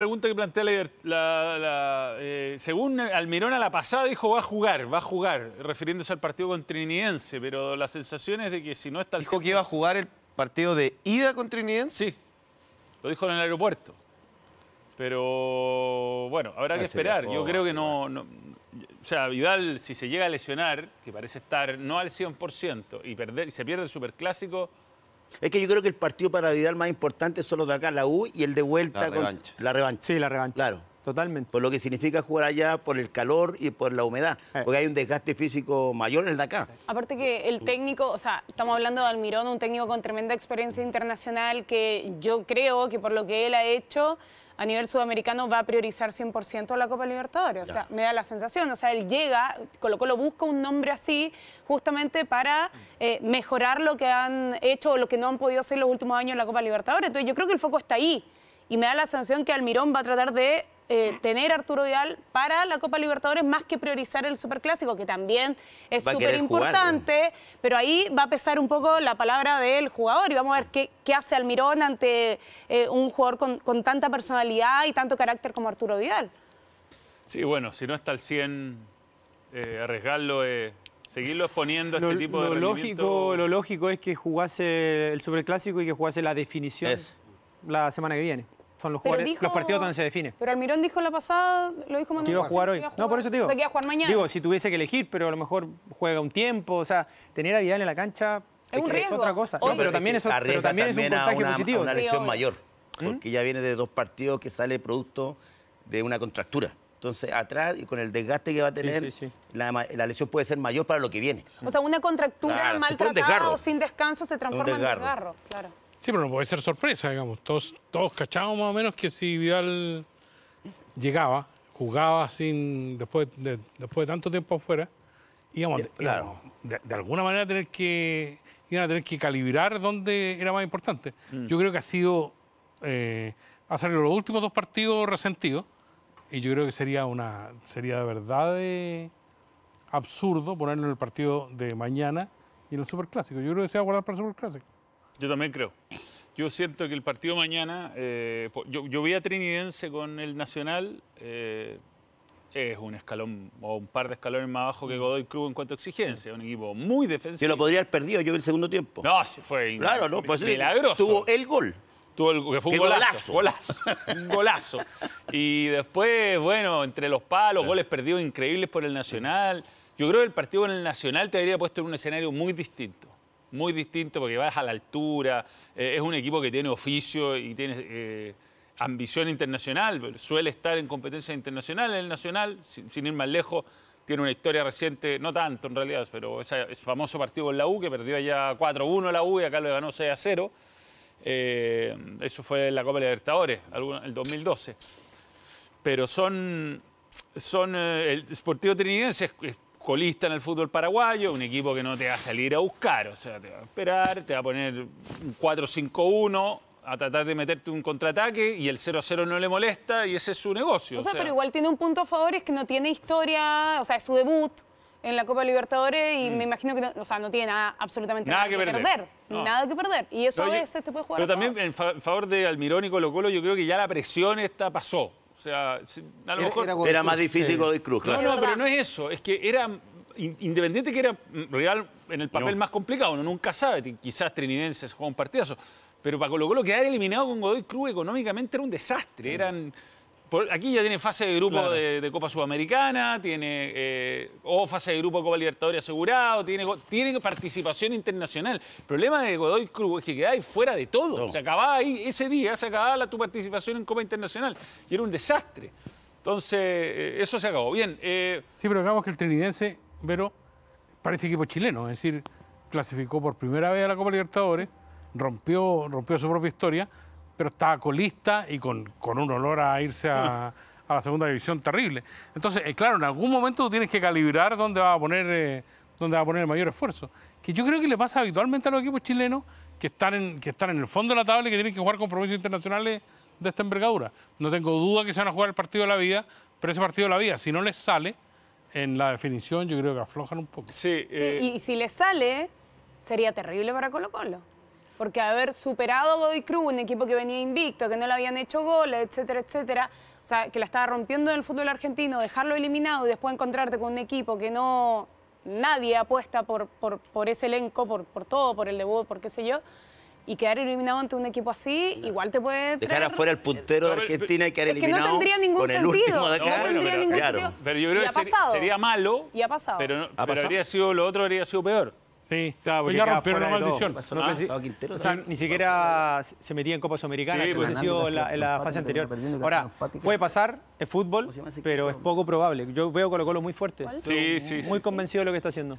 La pregunta que plantea la, eh, según Almirón a la pasada dijo va a jugar, va a jugar, refiriéndose al partido con Trinidense, pero la sensación es de que si no está... ¿Dijo que iba a jugar el partido de ida con Trinidense? Sí, lo dijo en el aeropuerto. Pero bueno, habrá ah, que esperar. Yo creo que no, O sea, Vidal, si se llega a lesionar, que parece estar no al 100%, y, perder, y se pierde el Superclásico es que yo creo que el partido para Vidal más importante son los de acá, la U y el de vuelta la con la revancha. Sí, la revancha. Claro. Totalmente. Por lo que significa jugar allá por el calor y por la humedad, eh. porque hay un desgaste físico mayor en el de acá. Aparte que el técnico, o sea, estamos hablando de Almirón, un técnico con tremenda experiencia internacional que yo creo que por lo que él ha hecho a nivel sudamericano va a priorizar 100% la Copa Libertadores. O sea, me da la sensación. O sea, él llega, Colo Colo busca un nombre así justamente para eh, mejorar lo que han hecho o lo que no han podido hacer los últimos años en la Copa Libertadores. Entonces yo creo que el foco está ahí. Y me da la sensación que Almirón va a tratar de eh, tener Arturo Vidal para la Copa Libertadores más que priorizar el Superclásico, que también es súper importante, pero ahí va a pesar un poco la palabra del jugador y vamos a ver qué, hace Almirón ante eh, un jugador con, tanta personalidad y tanto carácter como Arturo Vidal. Sí, bueno, si no está al 100, eh, arriesgarlo, seguirlo exponiendo a este tipo de lógico, Lo lógico es que jugase el Superclásico y que jugase la definición la semana que viene son los, jugadores, los partidos donde se define. Pero Almirón dijo la pasada, lo dijo Manuel. Que iba a jugar hoy. no, por eso te digo. a jugar mañana. Digo, si tuviese que elegir, pero a lo mejor juega un tiempo. O sea, tener a Vidal en la cancha es, otra cosa. pero, también es, pero también es un una, una lesión mayor, ¿Mm? porque ya viene de dos partidos que sale producto de una contractura. Entonces, atrás y con el desgaste que va a tener, La, lesión puede ser mayor para lo que viene. O sea, una contractura maltratada o sin descanso se transforma en desgarro. Claro. Sí, pero no puede ser sorpresa, digamos. Todos, todos cachábamos más o menos que si Vidal llegaba, jugaba sin después de, después de tanto tiempo afuera, íbamos, eh, claro. de, alguna manera tener que, iban a tener que calibrar dónde era más importante. Mm. Yo creo que ha sido, eh, ha salido los últimos dos partidos resentidos y yo creo que sería una sería de verdad eh, absurdo ponerlo en el partido de mañana y en el Superclásico. Yo creo que se va a guardar para el Superclásico. Yo también creo. Yo siento que el partido mañana, eh, yo, vi a Trinidense con el Nacional, eh, es un escalón o un par de escalones más bajo que mm. Godoy Cruz en cuanto a exigencia, un equipo muy defensivo. Que lo podría haber perdido, yo vi el segundo tiempo. No, se fue Claro, no, pues milagroso. Tuvo el gol. Tuvo que fue un golazo un golazo. Y después, bueno, entre los palos, goles perdidos increíbles por el Nacional. Yo creo que el partido con el Nacional te habría puesto en un escenario muy distinto muy distinto porque vas a la altura, eh, es un equipo que tiene oficio y tiene eh, ambición internacional, suele estar en competencia internacional en el Nacional, sin, ir más lejos, tiene una historia reciente, no tanto en realidad, pero ese, famoso partido con la U que perdió allá 4-1 la U y acá lo ganó 6-0. Eh, eso fue en la Copa Libertadores, el 2012. Pero son, son el Sportivo Trinidense es, colista en el fútbol paraguayo, un equipo que no te va a salir a buscar, o sea, te va a esperar, te va a poner un 4-5-1 a tratar de meterte un contraataque y el 0-0 no le molesta y ese es su negocio. O sea, pero igual tiene un punto a favor, es que no tiene historia, o sea, es su debut en la Copa Libertadores y me mm. imagino que no, o sea, no tiene nada, absolutamente nada, que, perder. Nada que perder. Y eso a veces te puede jugar. Pero también en favor de Almirón y Colo Colo, yo creo que ya la presión esta pasó. O sea, a lo mejor... Era, más difícil Godoy Cruz, claro. No, no, pero no es eso. Es que era independiente que era Real en el papel más complicado, uno nunca sabe, quizás Trinidense se juega un partidazo, pero para Colo Colo quedar eliminado con Godoy Cruz económicamente era un desastre, mm. eran aquí ya tiene fase de grupo de, Copa Sudamericana, tiene eh, o fase de grupo de Copa Libertadores asegurado, tiene, participación internacional. El problema de Godoy Cruz es que quedáis fuera de todo. Se acababa ahí, ese día se acababa la, tu participación en Copa Internacional y era un desastre. Entonces, eh, eso se acabó. Bien. Eh, sí, pero digamos que el Trinidense, pero parece equipo chileno, es decir, clasificó por primera vez a la Copa Libertadores, rompió, rompió su propia historia pero estaba colista y con, un olor a irse a, la segunda división terrible. Entonces, eh, claro, en algún momento tú tienes que calibrar dónde va a poner, eh, dónde va a poner el mayor esfuerzo. Que yo creo que le pasa habitualmente a los equipos chilenos que están en, que están en el fondo de la tabla y que tienen que jugar compromisos internacionales de esta envergadura. No tengo duda que se van a jugar el partido de la vida, pero ese partido de la vida, si no les sale, en la definición yo creo que aflojan un poco. Eh, y si les sale, sería terrible para Colo Colo porque haber superado a Godoy Cruz, un equipo que venía invicto, que no le habían hecho goles, etcétera, etcétera, o sea, que la estaba rompiendo en el fútbol argentino, dejarlo eliminado y después encontrarte con un equipo que no nadie apuesta por, por, ese elenco, por, por todo, por el debut, por qué sé yo, y quedar eliminado ante un equipo así, igual te puede Dejar afuera el puntero de Argentina y quedar eliminado el de No, tendría ningún sentido. Pero yo creo que sería malo, y ha pasado. pero, lo otro habría sido peor. Sí, ya maldición. Ah. ni siquiera se metía en Copas Americanas, sí, hubiese sido la, en la fase anterior. Ahora, puede pasar, es fútbol, pero es poco probable. Yo veo Colo Colo muy fuerte. Sí, sí, muy convencido de lo que está haciendo.